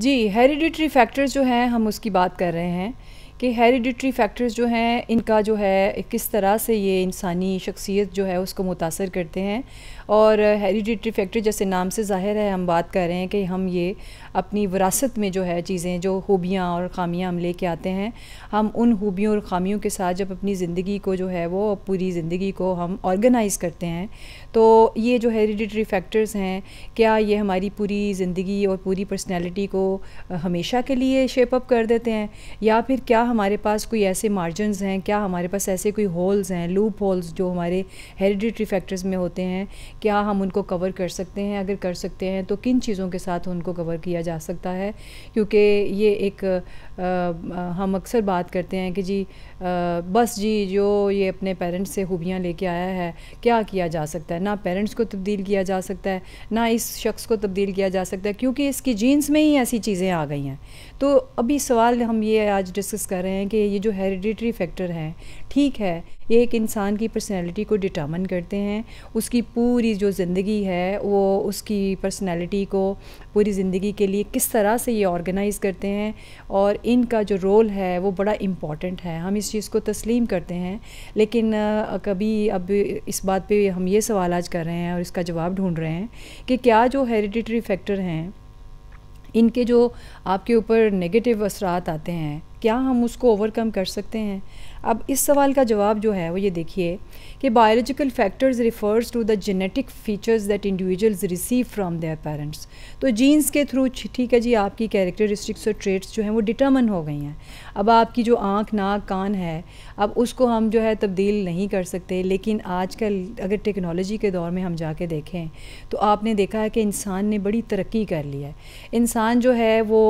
जी hereditary factors जो हैं हम उसकी बात कर रहे हैं कि हेरिडिटरी फैक्टर्स जो हैं इनका जो है किस तरह से ये इंसानी शख्सियत जो है उसको मुतासर करते हैं और हेरिडिटरी फैक्ट्री जैसे नाम से ज़ाहिर है हम बात कर रहे हैं कि हम ये अपनी विरासत में जो है चीज़ें जो खूबियाँ और ख़ामियाँ हम लेके आते हैं हम उन खूबियों और ख़ामियों के साथ जब अपनी ज़िंदगी को जो है वो पूरी ज़िंदगी को हम ऑर्गेनाइज़ करते हैं तो ये जो हेरिडिटरी फैक्टर्स हैं क्या ये हमारी पूरी ज़िंदगी और पूरी पर्सनैलिटी को हमेशा के लिए शेपअप कर देते हैं या फिर क्या हमारे पास कोई ऐसे मार्जनस हैं क्या हमारे पास ऐसे कोई होल्स हैं लूप होल्स जो हमारे हेरिडिटरी फैक्टर्स में होते हैं क्या हम उनको कवर कर सकते हैं अगर कर सकते हैं तो किन चीज़ों के साथ उनको कवर किया जा सकता है क्योंकि ये एक हम अक्सर बात करते हैं कि जी बस जी जो ये अपने पेरेंट्स से खूबियाँ लेके आया है क्या किया जा सकता है ना पेरेंट्स को तब्दील किया जा सकता है ना इस शख्स को तब्दील किया जा सकता है क्योंकि इसकी जीन्स में ही ऐसी चीज़ें आ गई हैं तो अभी सवाल हम ये आज डिस्कस कर रहे हैं कि ये जो हेरिडिटरी फैक्टर हैं ठीक है ये एक इंसान की पर्सनैलिटी को डिटर्मन करते हैं उसकी पूरी जो ज़िंदगी है वो उसकी पर्सनैलिटी को पूरी ज़िंदगी के लिए किस तरह से ये ऑर्गेनाइज़ करते हैं और इनका जो रोल है वो बड़ा इम्पॉर्टेंट है हम इस चीज़ को तस्लीम करते हैं लेकिन कभी अब इस बात पे हम ये सवाल आज कर रहे हैं और इसका जवाब ढूंढ रहे हैं कि क्या जो हेरिडिटरी फैक्टर हैं इनके जो आपके ऊपर नेगेटिव असरात आते हैं क्या हम उसको ओवरकम कर सकते हैं अब इस सवाल का जवाब जो है वो ये देखिए कि biological factors refers to the genetic features that individuals receive from their parents तो जीन्स के थ्रू ठीक है जी आपकी कैरेक्टरिस्टिक्स और ट्रेट्स जो हैं वो डिटर्मन हो गई हैं अब आपकी जो आँख नाक कान है अब उसको हम जो है तब्दील नहीं कर सकते लेकिन कल अगर टेक्नोलॉजी के दौर में हम जाके देखें तो आपने देखा है कि इंसान ने बड़ी तरक्की कर ली है इंसान जो है वो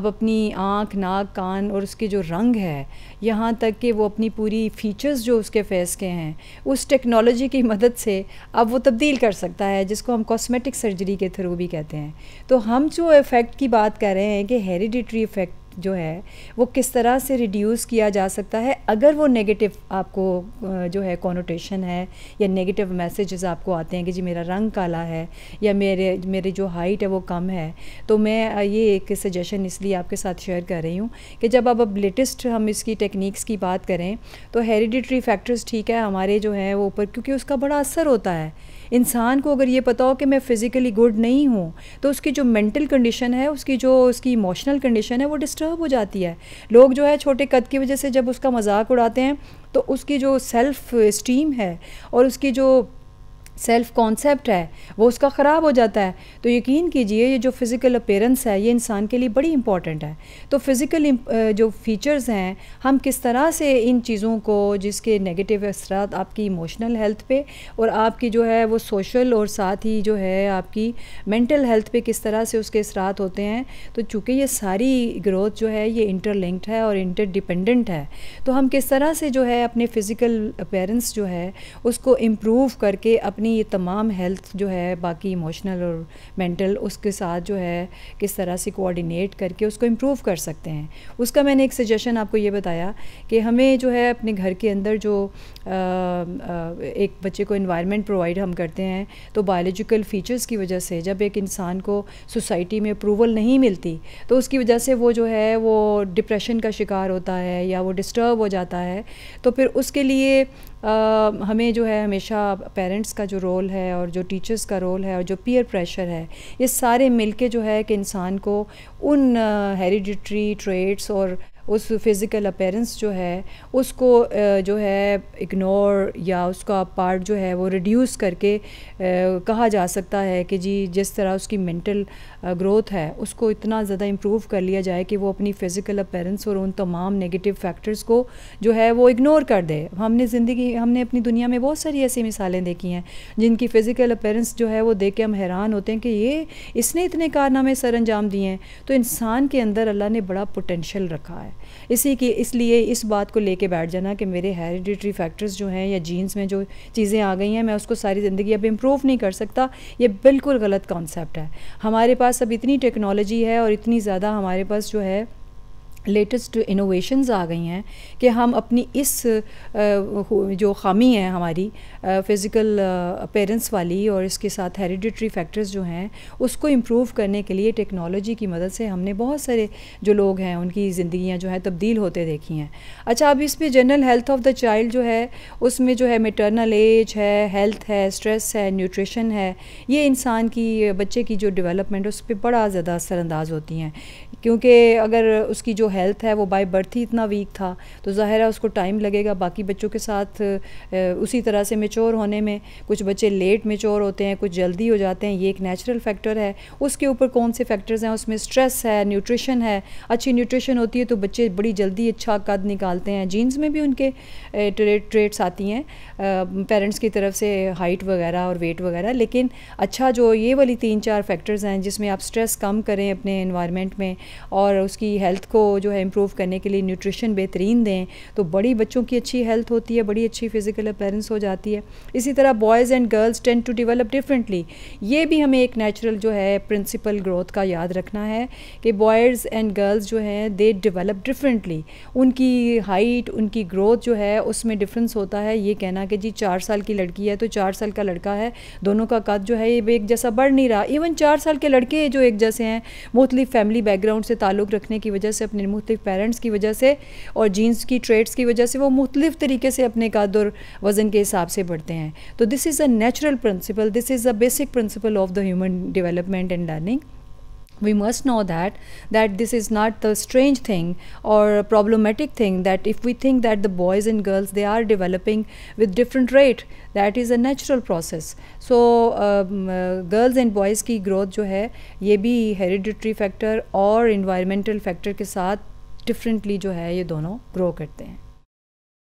अब अपनी आँख नाक कान और उसके जो रंग है यहाँ तक कि वो अपनी पूरी फीचर्स जो उसके फेस के हैं उस टेक्नोलॉजी की मदद से अब वो तब्दील कर सकता है जिसको हम कॉस्मेटिक सर्जरी के थ्रू भी कहते हैं तो हम जो इफ़ेक्ट की बात कर रहे हैं कि हेरिडिटरी इफ़ेक्ट जो है वो किस तरह से रिड्यूस किया जा सकता है अगर वो नेगेटिव आपको जो है कॉनोटेशन है या नेगेटिव मैसेजेस आपको आते हैं कि जी मेरा रंग काला है या मेरे मेरे जो हाइट है वो कम है तो मैं ये एक सजेशन इसलिए आपके साथ शेयर कर रही हूँ कि जब अब अब लेटेस्ट हम इसकी टेक्निक्स की बात करें तो हेरिडिट्री फैक्टर्स ठीक है हमारे जो हैं वो ऊपर क्योंकि उसका बड़ा असर होता है इंसान को अगर ये पता हो कि मैं फ़िज़िकली गुड नहीं हूँ तो उसकी जो मेंटल कंडीशन है उसकी जो उसकी इमोशनल कंडीशन है वो डिस्टर्ब हो जाती है लोग जो है छोटे कद की वजह से जब उसका मजाक उड़ाते हैं तो उसकी जो सेल्फ़ इस्टीम है और उसकी जो सेल्फ कॉन्सेप्ट है वो उसका ख़राब हो जाता है तो यकीन कीजिए ये जो फ़िज़िकल अपेरेंस है ये इंसान के लिए बड़ी इंपॉर्टेंट है तो फ़िज़िकल जो फीचर्स हैं हम किस तरह से इन चीज़ों को जिसके नेगेटिव असरा आपकी इमोशनल हेल्थ पे और आपकी जो है वो सोशल और साथ ही जो है आपकी मेंटल हेल्थ पे किस तरह से उसके असरात होते हैं तो चूँकि ये सारी ग्रोथ जो है ये इंटरलिंक्ड है और इंटरडिपेंडेंट है तो हम किस तरह से जो है अपने फ़िज़िकल अपेरेंस जो है उसको इम्प्रूव करके अपने अपनी ये तमाम हेल्थ जो है बाकी इमोशनल और मेंटल उसके साथ जो है किस तरह से कोऑर्डिनेट करके उसको इम्प्रूव कर सकते हैं उसका मैंने एक सजेशन आपको ये बताया कि हमें जो है अपने घर के अंदर जो आ, आ, एक बच्चे को इन्वायरमेंट प्रोवाइड हम करते हैं तो बायोलॉजिकल फ़ीचर्स की वजह से जब एक इंसान को सोसाइटी में अप्रूवल नहीं मिलती तो उसकी वजह से वो जो है वो डिप्रेशन का शिकार होता है या वो डिस्टर्ब हो जाता है तो फिर उसके लिए आ, हमें जो है हमेशा पेरेंट्स का जो जो रोल है और जो टीचर्स का रोल है और जो पीयर प्रेशर है ये सारे मिलके जो है कि इंसान को उन हेरिडिटरी uh, ट्रेड्स और उस फिज़िकल अपेरेंस जो है उसको जो है इग्नोर या उसका पार्ट जो है वो रिड्यूस करके कहा जा सकता है कि जी जिस तरह उसकी मेंटल ग्रोथ है उसको इतना ज़्यादा इम्प्रूव कर लिया जाए कि वो अपनी फ़िज़िकल अपेरेंस और उन तमाम नेगेटिव फैक्टर्स को जो है वो इग्नोर कर दे हमने ज़िंदगी हमने अपनी दुनिया में बहुत सारी ऐसी मिसालें देखी हैं जिनकी फ़िज़िकल अपेरेंस जो है वो देख के हम हैरान होते हैं कि ये इसने इतने कारनामे सर अंजाम दिए हैं तो इंसान के अंदर अल्लाह ने बड़ा पोटेंशल रखा है इसी की इसलिए इस बात को लेके बैठ जाना कि मेरे हेरिडिटरी फैक्टर्स जो हैं या जीन्स में जो चीज़ें आ गई हैं मैं उसको सारी ज़िंदगी अब इम्प्रूव नहीं कर सकता ये बिल्कुल गलत कॉन्सेप्ट है हमारे पास अब इतनी टेक्नोलॉजी है और इतनी ज़्यादा हमारे पास जो है लेटेस्ट इनोवेशंस आ गई हैं कि हम अपनी इस जो खामी है हमारी फ़िज़िकल अपेरेंस वाली और इसके साथ हेरिडिट्री फैक्टर्स जो हैं उसको इम्प्रूव करने के लिए टेक्नोलॉजी की मदद से हमने बहुत सारे जो लोग हैं उनकी ज़िंदियाँ जो हैं तब्दील होते देखी हैं अच्छा अब इसमें general health of the child जो है उसमें जो है मेटरनल एज है हेल्थ है स्ट्रेस है न्यूट्रिशन है ये इंसान की बच्चे की जो है उस पर बड़ा ज़्यादा असरअंदाज होती हैं क्योंकि अगर उसकी जो हेल्थ है वो बाय बर्थ ही इतना वीक था तो ज़ाहिर है उसको टाइम लगेगा बाकी बच्चों के साथ उसी तरह से मेचोर होने में कुछ बच्चे लेट मेचोर होते हैं कुछ जल्दी हो जाते हैं ये एक नेचुरल फैक्टर है उसके ऊपर कौन से फैक्टर्स हैं उसमें स्ट्रेस है न्यूट्रिशन है अच्छी न्यूट्रिशन होती है तो बच्चे बड़ी जल्दी अच्छा कद निकालते हैं जीन्स में भी उनके ट्रेट्स आती हैं पेरेंट्स की तरफ से हाइट वगैरह और वेट वगैरह लेकिन अच्छा जो ये वाली तीन चार फैक्टर्स हैं जिसमें आप स्ट्रेस कम करें अपने इन्वायरमेंट में और उसकी हेल्थ को जो है इम्प्रूव करने के लिए न्यूट्रिशन बेहतरीन दें तो बड़ी बच्चों की अच्छी हेल्थ होती है बड़ी अच्छी फिज़िकल अपेरेंस हो जाती है इसी तरह boys and girls tend to develop differently ये भी हमें एक नेचुरल जो है प्रिंसिपल ग्रोथ का याद रखना है कि बॉयज़ एंड गर्ल्स जो हैं दे डिवेलप डिफरेंटली उनकी हाइट उनकी ग्रोथ जो है उसमें डिफरेंस होता है ये कहना कि जी चार साल की लड़की है तो चार साल का लड़का है दोनों का कद जो है ये एक जैसा बढ़ नहीं रहा इवन चार साल के लड़के जो एक जैसे हैं मोस्टली फैमिली बैकग्राउंड से ताल्लुक़ रखने की वजह से अपने मुख्तफ पेरेंट्स की वजह से और जीन्स की ट्रेड्स की वजह से वो मुख्तफ तरीके से अपने कद और वज़न के हिसाब से बढ़ते हैं तो this is a natural principle this is a basic principle of the human development and learning we must know that that this is not the strange thing or a problematic thing that if we think that the boys and girls they are developing with different rate that is a natural process so uh, um, girls and boys ki growth jo hai ye bhi hereditary factor or environmental factor ke sath differently jo hai ye dono grow karte hain